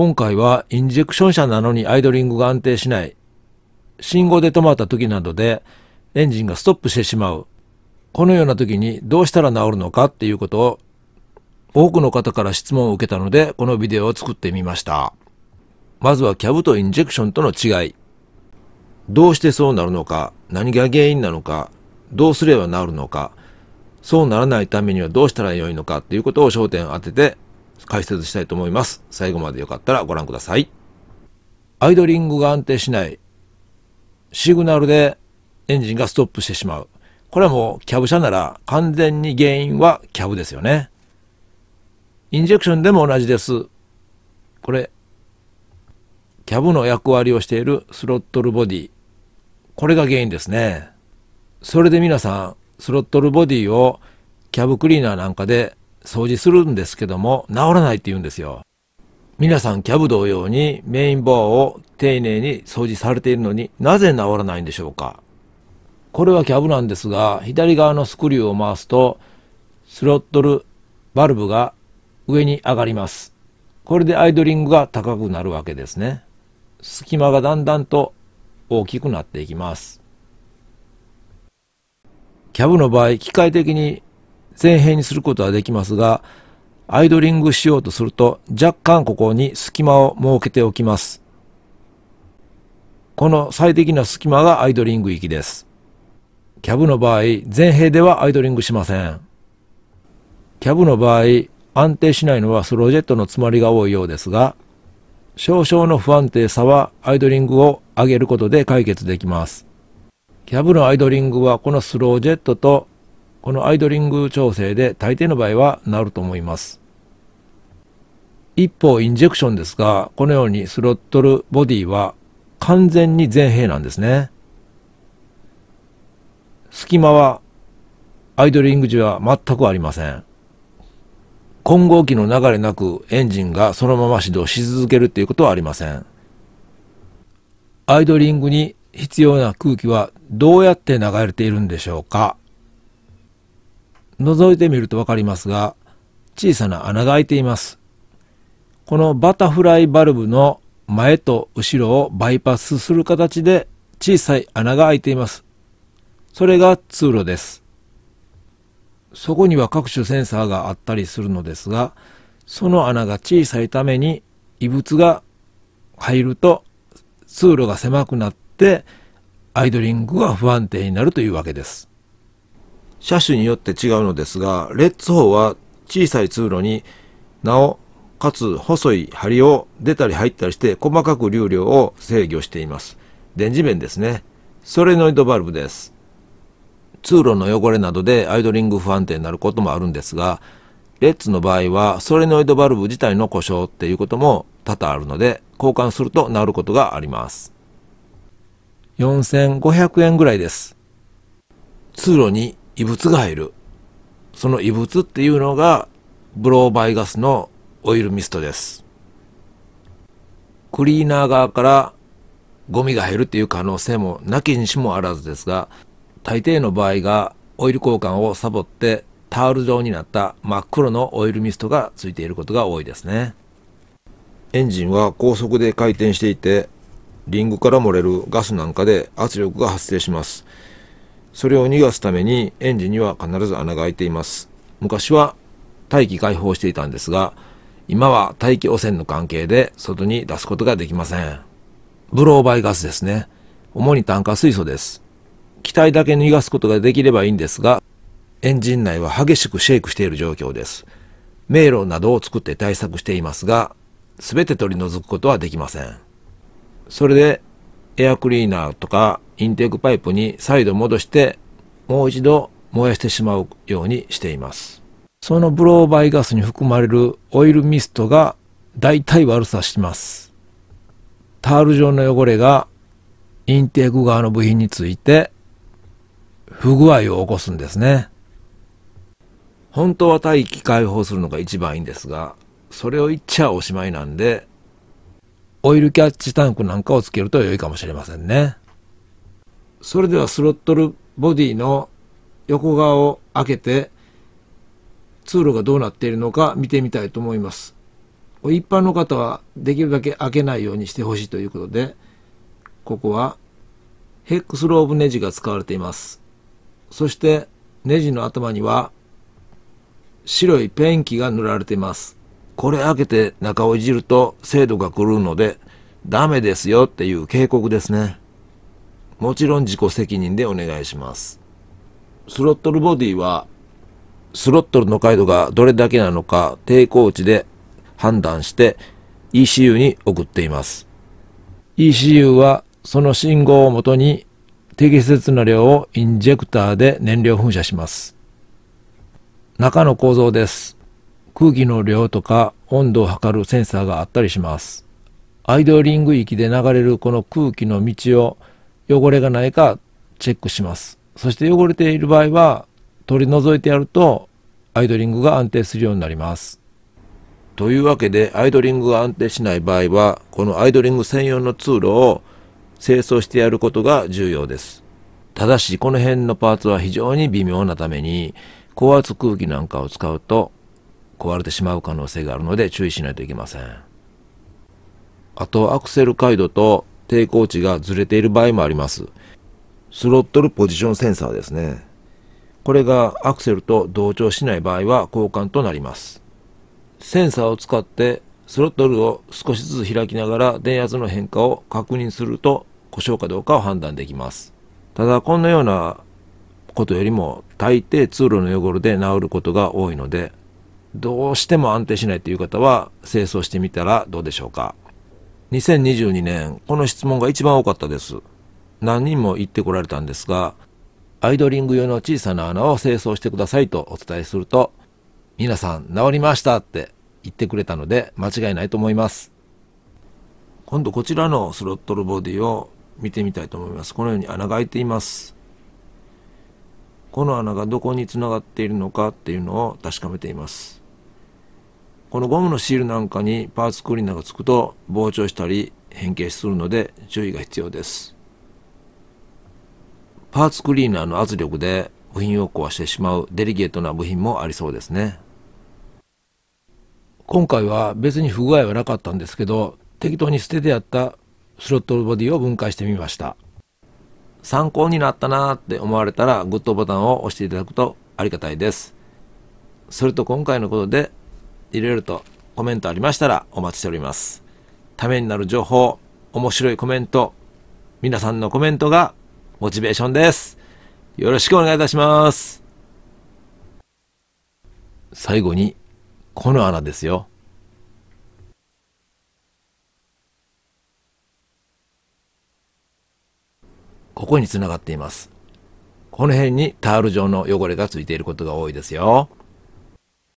今回はインジェクション車なのにアイドリングが安定しない、信号で止まった時などでエンジンがストップしてしまう、このような時にどうしたら治るのかっていうことを多くの方から質問を受けたのでこのビデオを作ってみました。まずはキャブとインジェクションとの違い。どうしてそうなるのか、何が原因なのか、どうすれば治るのか、そうならないためにはどうしたらよいのかっていうことを焦点を当てて解説したいと思います。最後までよかったらご覧ください。アイドリングが安定しない。シグナルでエンジンがストップしてしまう。これはもうキャブ車なら完全に原因はキャブですよね。インジェクションでも同じです。これ、キャブの役割をしているスロットルボディ。これが原因ですね。それで皆さん、スロットルボディをキャブクリーナーなんかで掃除するんですけども、治らないって言うんですよ。皆さんキャブ同様にメインボアを丁寧に掃除されているのになぜ治らないんでしょうかこれはキャブなんですが、左側のスクリューを回すと、スロットルバルブが上に上がります。これでアイドリングが高くなるわけですね。隙間がだんだんと大きくなっていきます。キャブの場合、機械的に全平にすることはできますが、アイドリングしようとすると若干ここに隙間を設けておきます。この最適な隙間がアイドリング域です。キャブの場合、全平ではアイドリングしません。キャブの場合、安定しないのはスロージェットの詰まりが多いようですが、少々の不安定さはアイドリングを上げることで解決できます。キャブのアイドリングはこのスロージェットとこのアイドリング調整で大抵の場合はなると思います。一方インジェクションですが、このようにスロットルボディは完全に全閉なんですね。隙間はアイドリング時は全くありません。混合機の流れなくエンジンがそのまま始動し続けるということはありません。アイドリングに必要な空気はどうやって流れているんでしょうか覗いてみるとわかりますが、小さな穴が開いています。このバタフライバルブの前と後ろをバイパスする形で小さい穴が開いています。それが通路です。そこには各種センサーがあったりするのですが、その穴が小さいために異物が入ると通路が狭くなってアイドリングが不安定になるというわけです。車種によって違うのですが、レッツ4は小さい通路に、なお、かつ細い針を出たり入ったりして細かく流量を制御しています。電磁弁ですね。ソレノイドバルブです。通路の汚れなどでアイドリング不安定になることもあるんですが、レッツの場合はソレノイドバルブ自体の故障っていうことも多々あるので、交換すると治ることがあります。4500円ぐらいです。通路に異物が入る。その異物っていうのが、ブローバイガスのオイルミストです。クリーナー側からゴミが減るっていう可能性もなきにしもあらずですが、大抵の場合がオイル交換をサボってタオル状になった真っ黒のオイルミストがついていることが多いですね。エンジンは高速で回転していて、リングから漏れるガスなんかで圧力が発生します。それを逃がすためにエンジンには必ず穴が開いています。昔は大気開放していたんですが、今は大気汚染の関係で外に出すことができません。ブローバイガスですね。主に炭化水素です。機体だけ逃がすことができればいいんですが、エンジン内は激しくシェイクしている状況です。迷路などを作って対策していますが、すべて取り除くことはできません。それでエアクリーナーとかインテークパイプに再度戻してもう一度燃やしてしまうようにしています。そのブローバイガスに含まれるオイルミストが大体悪さします。タール状の汚れがインテーク側の部品について不具合を起こすんですね。本当は大気解放するのが一番いいんですが、それを言っちゃおしまいなんで、オイルキャッチタンクなんかをつけると良いかもしれませんね。それではスロットルボディの横側を開けて通路がどうなっているのか見てみたいと思います。一般の方はできるだけ開けないようにしてほしいということで、ここはヘックスローブネジが使われています。そしてネジの頭には白いペンキが塗られています。これ開けて中をいじると精度が狂うので、ダメですよっていう警告ですね。もちろん自己責任でお願いします。スロットルボディは、スロットルの回路がどれだけなのか抵抗値で判断して ECU に送っています。ECU はその信号をもとに適切な量をインジェクターで燃料噴射します。中の構造です。空気の量とか温度を測るセンサーがあったりしますアイドリング域で流れるこの空気の道を汚れがないかチェックしますそして汚れている場合は取り除いてやるとアイドリングが安定するようになりますというわけでアイドリングが安定しない場合はこのアイドリング専用の通路を清掃してやることが重要ですただしこの辺のパーツは非常に微妙なために高圧空気なんかを使うと壊れてしまう可能性があるので注意しないといけません。あとアクセル回路と抵抗値がずれている場合もあります。スロットルポジションセンサーですね。これがアクセルと同調しない場合は交換となります。センサーを使ってスロットルを少しずつ開きながら電圧の変化を確認すると故障かどうかを判断できます。ただこんなようなことよりも大抵通路の汚れで治ることが多いのでどうしても安定しないという方は清掃してみたらどうでしょうか。2022年、この質問が一番多かったです。何人も言ってこられたんですが、アイドリング用の小さな穴を清掃してくださいとお伝えすると、皆さん治りましたって言ってくれたので間違いないと思います。今度こちらのスロットルボディを見てみたいと思います。このように穴が開いています。この穴がどこにつながっているのかっていうのを確かめています。このゴムのシールなんかにパーツクリーナーがつくと膨張したり変形するので注意が必要です。パーツクリーナーの圧力で部品を壊してしまうデリケートな部品もありそうですね。今回は別に不具合はなかったんですけど適当に捨ててあったスロットルボディを分解してみました。参考になったなーって思われたらグッドボタンを押していただくとありがたいです。それと今回のことでいろいろとコメントありましたらお待ちしております。ためになる情報、面白いコメント、皆さんのコメントがモチベーションです。よろしくお願いいたします。最後に、この穴ですよ。ここにつながっています。この辺にタール状の汚れがついていることが多いですよ。